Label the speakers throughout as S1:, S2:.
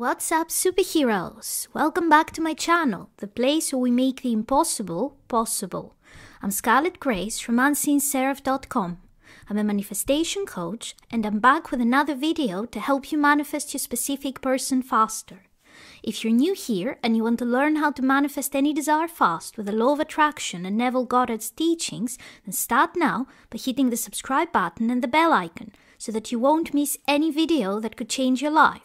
S1: What's up, superheroes? Welcome back to my channel, the place where we make the impossible possible. I'm Scarlett Grace from UnseenSeraph.com. I'm a manifestation coach, and I'm back with another video to help you manifest your specific person faster. If you're new here and you want to learn how to manifest any desire fast with the law of attraction and Neville Goddard's teachings, then start now by hitting the subscribe button and the bell icon so that you won't miss any video that could change your life.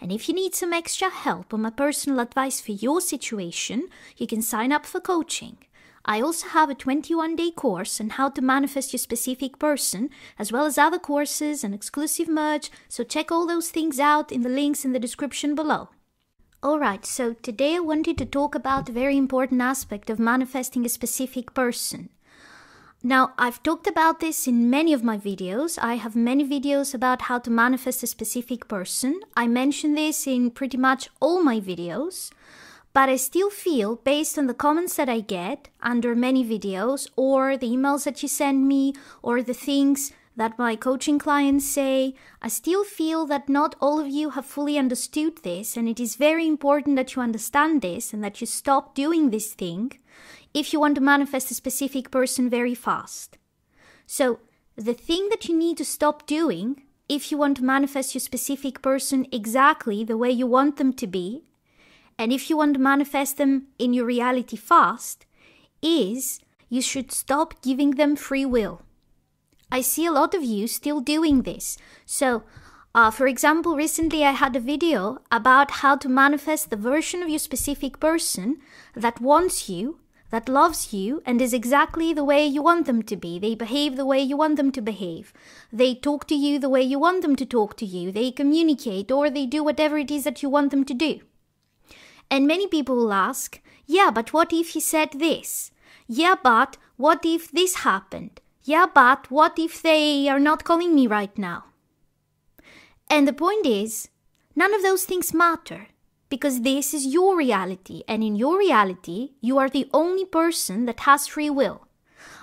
S1: And if you need some extra help or my personal advice for your situation, you can sign up for coaching. I also have a 21 day course on how to manifest your specific person, as well as other courses and exclusive merch, so check all those things out in the links in the description below. Alright, so today I wanted to talk about a very important aspect of manifesting a specific person now, I've talked about this in many of my videos. I have many videos about how to manifest a specific person. I mention this in pretty much all my videos, but I still feel, based on the comments that I get under many videos, or the emails that you send me, or the things that my coaching clients say, I still feel that not all of you have fully understood this, and it is very important that you understand this and that you stop doing this thing if you want to manifest a specific person very fast. So, the thing that you need to stop doing if you want to manifest your specific person exactly the way you want them to be, and if you want to manifest them in your reality fast, is you should stop giving them free will. I see a lot of you still doing this. So, uh, for example, recently I had a video about how to manifest the version of your specific person that wants you that loves you and is exactly the way you want them to be. They behave the way you want them to behave. They talk to you the way you want them to talk to you. They communicate or they do whatever it is that you want them to do. And many people will ask, yeah, but what if he said this? Yeah, but what if this happened? Yeah, but what if they are not calling me right now? And the point is, none of those things matter because this is your reality, and in your reality, you are the only person that has free will.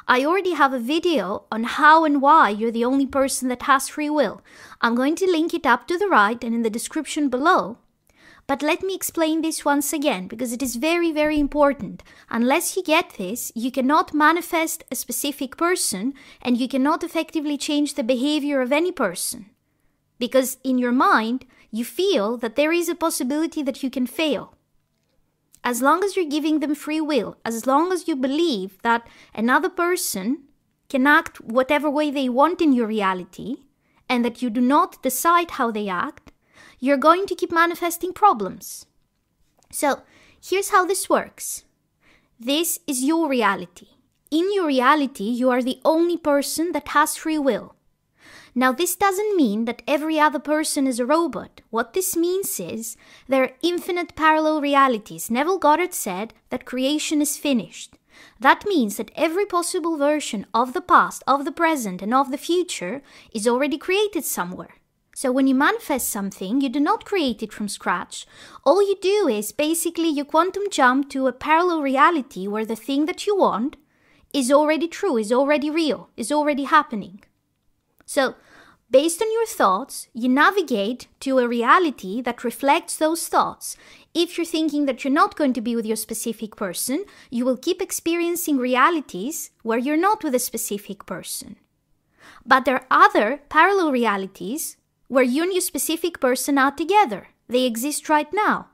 S1: I already have a video on how and why you're the only person that has free will. I'm going to link it up to the right and in the description below. But let me explain this once again because it is very, very important. Unless you get this, you cannot manifest a specific person and you cannot effectively change the behavior of any person. Because in your mind, you feel that there is a possibility that you can fail. As long as you're giving them free will, as long as you believe that another person can act whatever way they want in your reality, and that you do not decide how they act, you're going to keep manifesting problems. So, here's how this works this is your reality. In your reality, you are the only person that has free will. Now, this doesn't mean that every other person is a robot. What this means is there are infinite parallel realities. Neville Goddard said that creation is finished. That means that every possible version of the past, of the present, and of the future is already created somewhere. So when you manifest something, you do not create it from scratch. All you do is basically you quantum jump to a parallel reality where the thing that you want is already true, is already real, is already happening. So, based on your thoughts, you navigate to a reality that reflects those thoughts. If you're thinking that you're not going to be with your specific person, you will keep experiencing realities where you're not with a specific person. But there are other parallel realities where you and your specific person are together. They exist right now.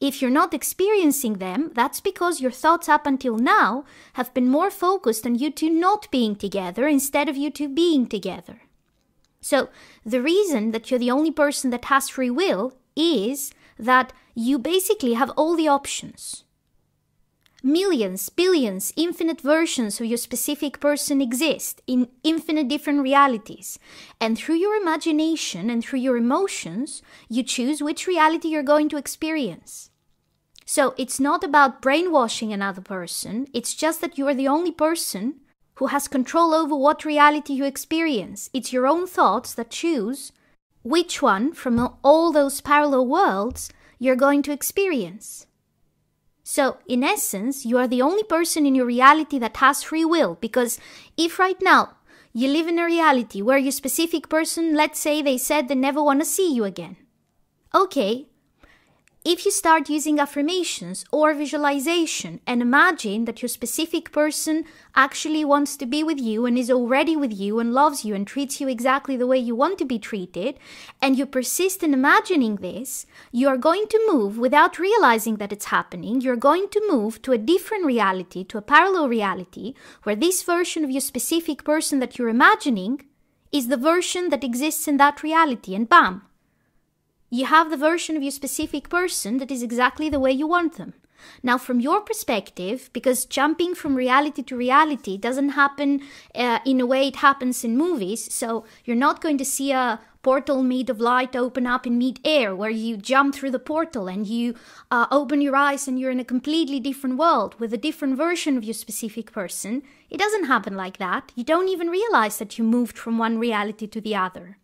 S1: If you're not experiencing them, that's because your thoughts up until now have been more focused on you two not being together instead of you two being together. So, the reason that you're the only person that has free will is that you basically have all the options. Millions, billions, infinite versions of your specific person exist in infinite different realities. And through your imagination and through your emotions, you choose which reality you're going to experience. So it's not about brainwashing another person, it's just that you are the only person who has control over what reality you experience. It's your own thoughts that choose which one from all those parallel worlds you're going to experience. So, in essence, you are the only person in your reality that has free will because if right now you live in a reality where your specific person, let's say they said they never want to see you again. Okay, if you start using affirmations or visualization and imagine that your specific person actually wants to be with you and is already with you and loves you and treats you exactly the way you want to be treated, and you persist in imagining this, you are going to move without realizing that it's happening. You're going to move to a different reality, to a parallel reality, where this version of your specific person that you're imagining is the version that exists in that reality, and bam, you have the version of your specific person that is exactly the way you want them. Now, from your perspective, because jumping from reality to reality doesn't happen uh, in a way it happens in movies, so you're not going to see a portal made of light open up in mid-air where you jump through the portal and you uh, open your eyes and you're in a completely different world with a different version of your specific person. It doesn't happen like that. You don't even realize that you moved from one reality to the other.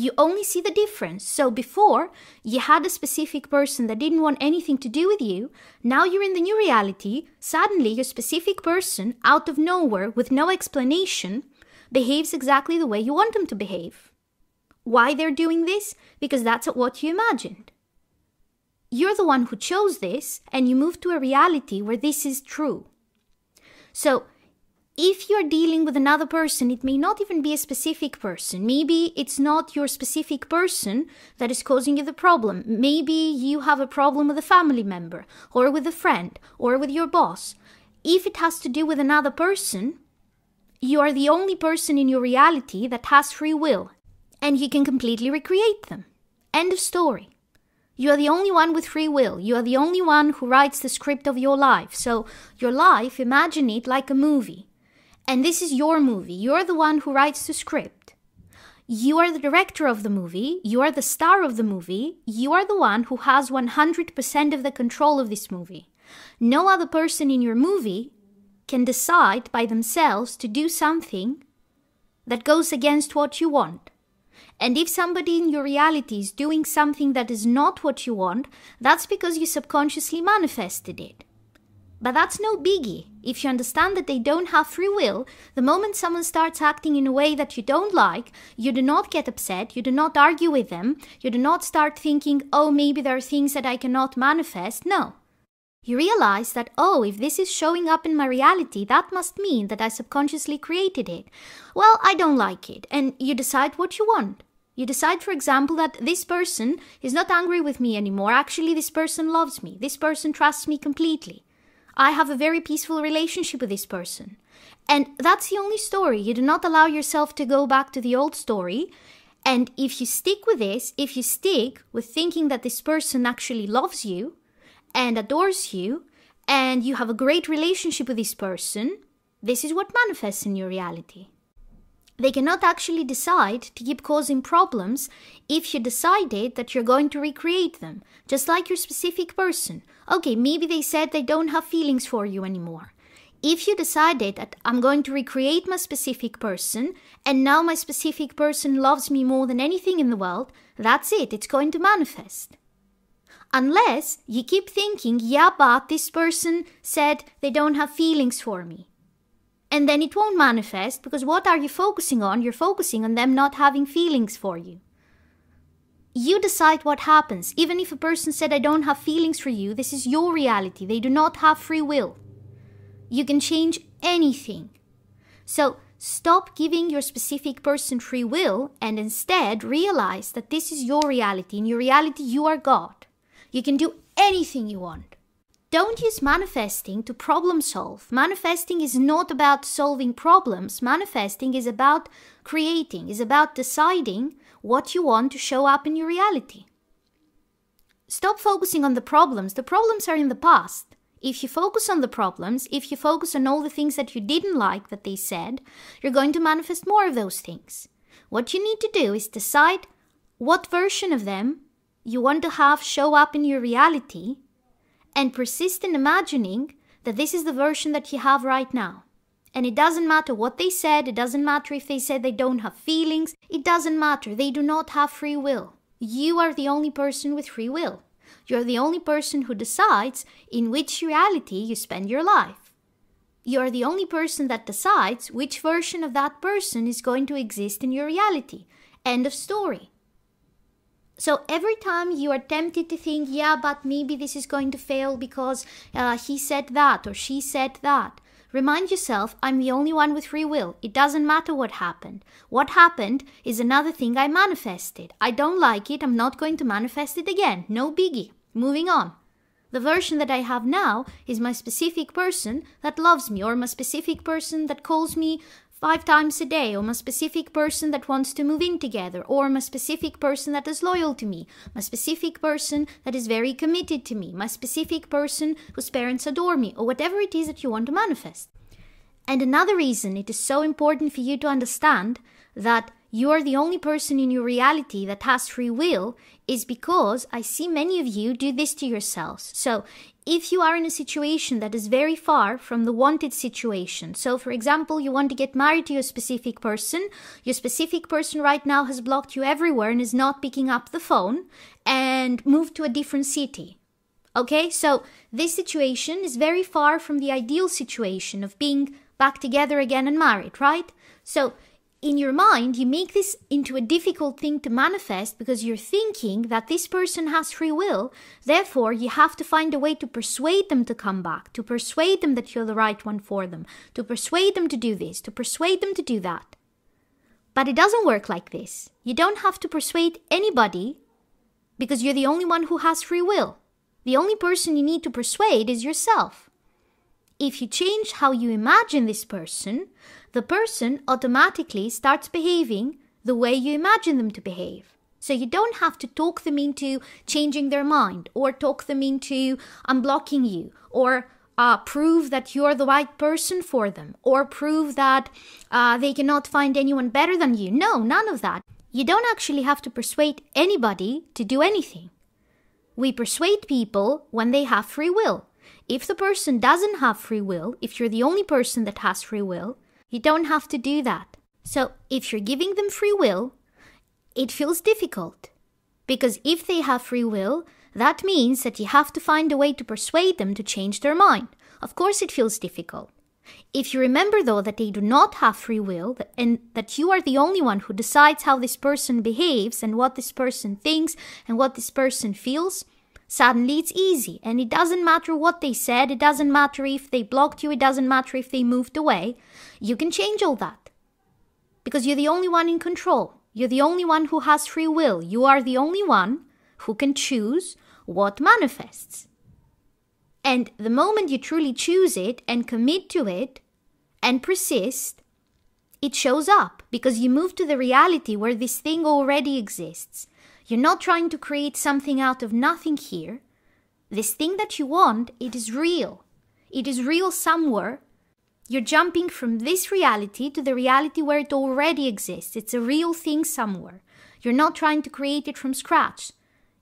S1: You only see the difference. So before, you had a specific person that didn't want anything to do with you. Now you're in the new reality. Suddenly, your specific person, out of nowhere, with no explanation, behaves exactly the way you want them to behave. Why they're doing this? Because that's what you imagined. You're the one who chose this, and you move to a reality where this is true. So, if you're dealing with another person, it may not even be a specific person. Maybe it's not your specific person that is causing you the problem. Maybe you have a problem with a family member, or with a friend, or with your boss. If it has to do with another person, you are the only person in your reality that has free will, and you can completely recreate them. End of story. You are the only one with free will. You are the only one who writes the script of your life. So, your life, imagine it like a movie and this is your movie. You're the one who writes the script. You are the director of the movie. You are the star of the movie. You are the one who has 100% of the control of this movie. No other person in your movie can decide by themselves to do something that goes against what you want. And if somebody in your reality is doing something that is not what you want, that's because you subconsciously manifested it. But that's no biggie. If you understand that they don't have free will, the moment someone starts acting in a way that you don't like, you do not get upset, you do not argue with them, you do not start thinking, oh, maybe there are things that I cannot manifest. No. You realize that, oh, if this is showing up in my reality, that must mean that I subconsciously created it. Well, I don't like it. And you decide what you want. You decide, for example, that this person is not angry with me anymore. Actually, this person loves me. This person trusts me completely. I have a very peaceful relationship with this person. And that's the only story. You do not allow yourself to go back to the old story. And if you stick with this, if you stick with thinking that this person actually loves you and adores you, and you have a great relationship with this person, this is what manifests in your reality. They cannot actually decide to keep causing problems if you decided that you're going to recreate them, just like your specific person. Okay, maybe they said they don't have feelings for you anymore. If you decided that I'm going to recreate my specific person, and now my specific person loves me more than anything in the world, that's it, it's going to manifest unless you keep thinking, yeah, but this person said they don't have feelings for me and then it won't manifest because what are you focusing on? You're focusing on them not having feelings for you. You decide what happens. Even if a person said, I don't have feelings for you, this is your reality. They do not have free will. You can change anything. So stop giving your specific person free will and instead realize that this is your reality. In your reality, you are God. You can do anything you want. Don't use manifesting to problem solve. Manifesting is not about solving problems. Manifesting is about creating, is about deciding what you want to show up in your reality. Stop focusing on the problems. The problems are in the past. If you focus on the problems, if you focus on all the things that you didn't like that they said, you're going to manifest more of those things. What you need to do is decide what version of them you want to have show up in your reality and persist in imagining that this is the version that you have right now. And it doesn't matter what they said, it doesn't matter if they said they don't have feelings, it doesn't matter. They do not have free will. You are the only person with free will. You're the only person who decides in which reality you spend your life. You're the only person that decides which version of that person is going to exist in your reality. End of story. So every time you are tempted to think, yeah, but maybe this is going to fail because uh, he said that or she said that, remind yourself, I'm the only one with free will. It doesn't matter what happened. What happened is another thing I manifested. I don't like it. I'm not going to manifest it again. No biggie. Moving on. The version that I have now is my specific person that loves me or my specific person that calls me five times a day or a specific person that wants to move in together, or my specific person that is loyal to me, my specific person that is very committed to me, my specific person whose parents adore me, or whatever it is that you want to manifest. And another reason it is so important for you to understand that you are the only person in your reality that has free will is because I see many of you do this to yourselves. So, if you are in a situation that is very far from the wanted situation, so for example, you want to get married to your specific person, your specific person right now has blocked you everywhere and is not picking up the phone, and moved to a different city. Okay, so this situation is very far from the ideal situation of being back together again and married, right? So, in your mind, you make this into a difficult thing to manifest because you're thinking that this person has free will. Therefore, you have to find a way to persuade them to come back, to persuade them that you're the right one for them, to persuade them to do this, to persuade them to do that. But it doesn't work like this. You don't have to persuade anybody because you're the only one who has free will. The only person you need to persuade is yourself if you change how you imagine this person, the person automatically starts behaving the way you imagine them to behave. So you don't have to talk them into changing their mind or talk them into unblocking you or uh, prove that you're the right person for them or prove that uh, they cannot find anyone better than you. No, none of that. You don't actually have to persuade anybody to do anything. We persuade people when they have free will if the person doesn't have free will, if you're the only person that has free will, you don't have to do that. So if you're giving them free will, it feels difficult. Because if they have free will, that means that you have to find a way to persuade them to change their mind. Of course, it feels difficult. If you remember, though, that they do not have free will and that you are the only one who decides how this person behaves and what this person thinks and what this person feels, Suddenly it's easy, and it doesn't matter what they said, it doesn't matter if they blocked you, it doesn't matter if they moved away. You can change all that. Because you're the only one in control. You're the only one who has free will. You are the only one who can choose what manifests. And the moment you truly choose it and commit to it and persist, it shows up because you move to the reality where this thing already exists. You're not trying to create something out of nothing here. This thing that you want, it is real. It is real somewhere. You're jumping from this reality to the reality where it already exists. It's a real thing somewhere. You're not trying to create it from scratch.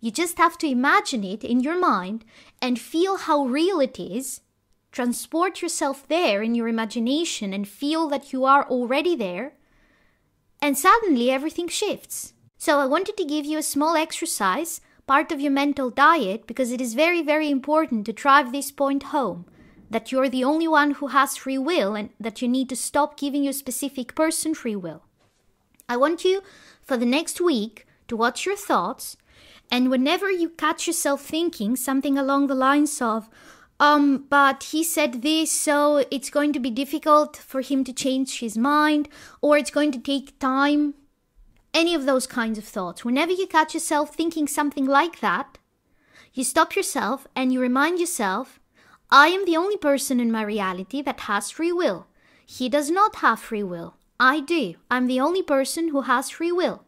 S1: You just have to imagine it in your mind and feel how real it is. Transport yourself there in your imagination and feel that you are already there. And suddenly everything shifts. So I wanted to give you a small exercise, part of your mental diet, because it is very, very important to drive this point home that you're the only one who has free will and that you need to stop giving your specific person free will. I want you for the next week to watch your thoughts and whenever you catch yourself thinking something along the lines of, um, but he said this, so it's going to be difficult for him to change his mind, or it's going to take time any of those kinds of thoughts. Whenever you catch yourself thinking something like that, you stop yourself and you remind yourself, I am the only person in my reality that has free will. He does not have free will. I do. I'm the only person who has free will.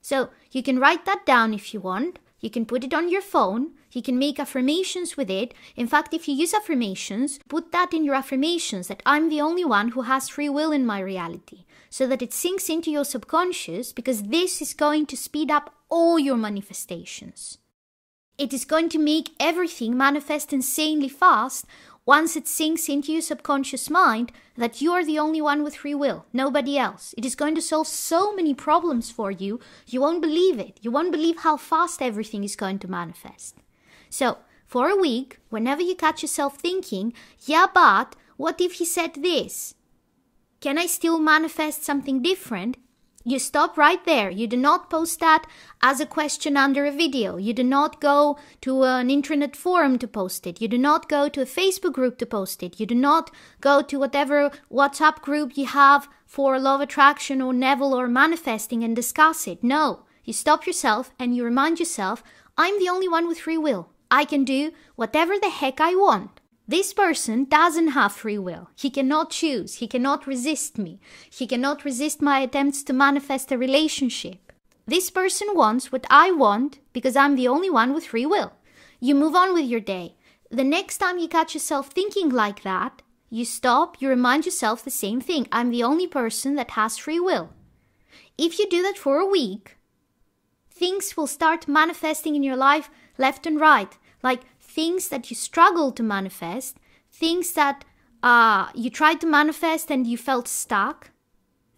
S1: So you can write that down if you want. You can put it on your phone. You can make affirmations with it. In fact, if you use affirmations, put that in your affirmations that I'm the only one who has free will in my reality so that it sinks into your subconscious because this is going to speed up all your manifestations. It is going to make everything manifest insanely fast once it sinks into your subconscious mind that you are the only one with free will, nobody else, it is going to solve so many problems for you, you won't believe it. You won't believe how fast everything is going to manifest. So, for a week, whenever you catch yourself thinking, yeah, but what if he said this? Can I still manifest something different? You stop right there. You do not post that as a question under a video. You do not go to an intranet forum to post it. You do not go to a Facebook group to post it. You do not go to whatever WhatsApp group you have for law of attraction or Neville or manifesting and discuss it. No. You stop yourself and you remind yourself, I'm the only one with free will. I can do whatever the heck I want. This person doesn't have free will. He cannot choose. He cannot resist me. He cannot resist my attempts to manifest a relationship. This person wants what I want because I'm the only one with free will. You move on with your day. The next time you catch yourself thinking like that, you stop, you remind yourself the same thing I'm the only person that has free will. If you do that for a week, things will start manifesting in your life left and right. Like things that you struggle to manifest, things that uh, you tried to manifest and you felt stuck,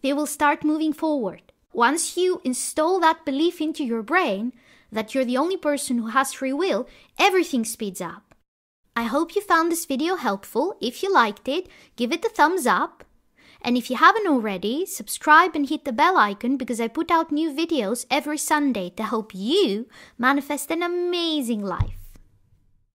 S1: they will start moving forward. Once you install that belief into your brain that you're the only person who has free will, everything speeds up. I hope you found this video helpful. If you liked it, give it a thumbs up. And if you haven't already, subscribe and hit the bell icon because I put out new videos every Sunday to help you manifest an amazing life.